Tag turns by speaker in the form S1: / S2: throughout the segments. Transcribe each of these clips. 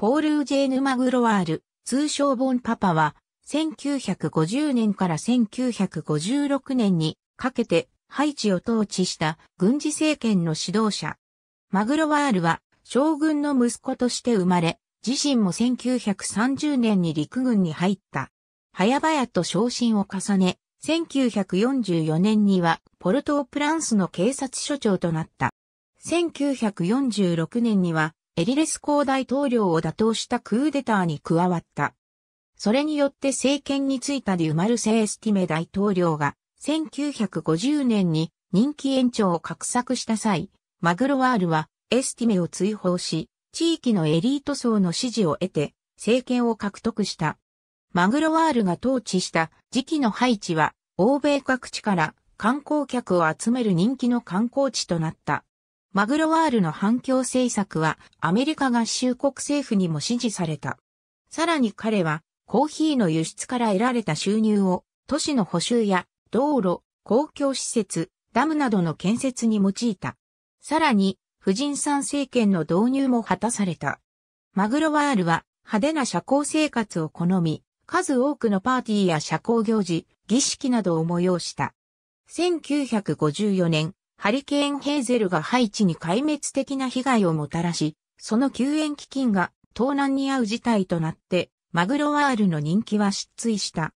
S1: ポール・ウジェーヌ・マグロワール、通称ボンパパは、1950年から1956年にかけてハイチを統治した軍事政権の指導者。マグロワールは将軍の息子として生まれ、自身も1930年に陸軍に入った。早々と昇進を重ね、1944年にはポルトープランスの警察署長となった。1946年にはエリレス公大統領を打倒したクーデターに加わった。それによって政権についたデュマルセエスティメ大統領が1950年に人気延長を画策した際、マグロワールはエスティメを追放し、地域のエリート層の支持を得て政権を獲得した。マグロワールが統治した時期の配置は欧米各地から観光客を集める人気の観光地となった。マグロワールの反共政策はアメリカ合衆国政府にも支持された。さらに彼はコーヒーの輸出から得られた収入を都市の補修や道路、公共施設、ダムなどの建設に用いた。さらに、婦人参政権の導入も果たされた。マグロワールは派手な社交生活を好み、数多くのパーティーや社交行事、儀式などを催した。1954年、ハリケーンヘーゼルがハイチに壊滅的な被害をもたらし、その救援基金が盗難に遭う事態となって、マグロワールの人気は失墜した。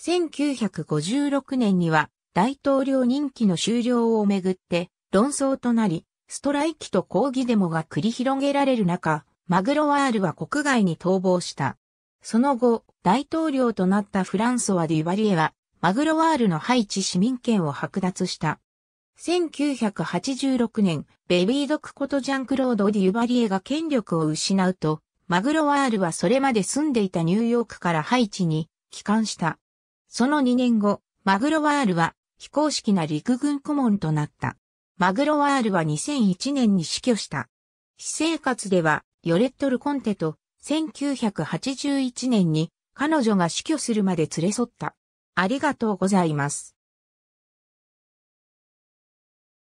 S1: 1956年には大統領任期の終了をめぐって論争となり、ストライキと抗議デモが繰り広げられる中、マグロワールは国外に逃亡した。その後、大統領となったフランソワ・デュバリエは、マグロワールのハイチ市民権を剥奪した。1986年、ベビードクことジャンクロード・デュバリエが権力を失うと、マグロワールはそれまで住んでいたニューヨークからハイチに帰還した。その2年後、マグロワールは非公式な陸軍顧問となった。マグロワールは2001年に死去した。私生活では、ヨレット・ルコンテと1981年に彼女が死去するまで連れ添った。ありがとうございます。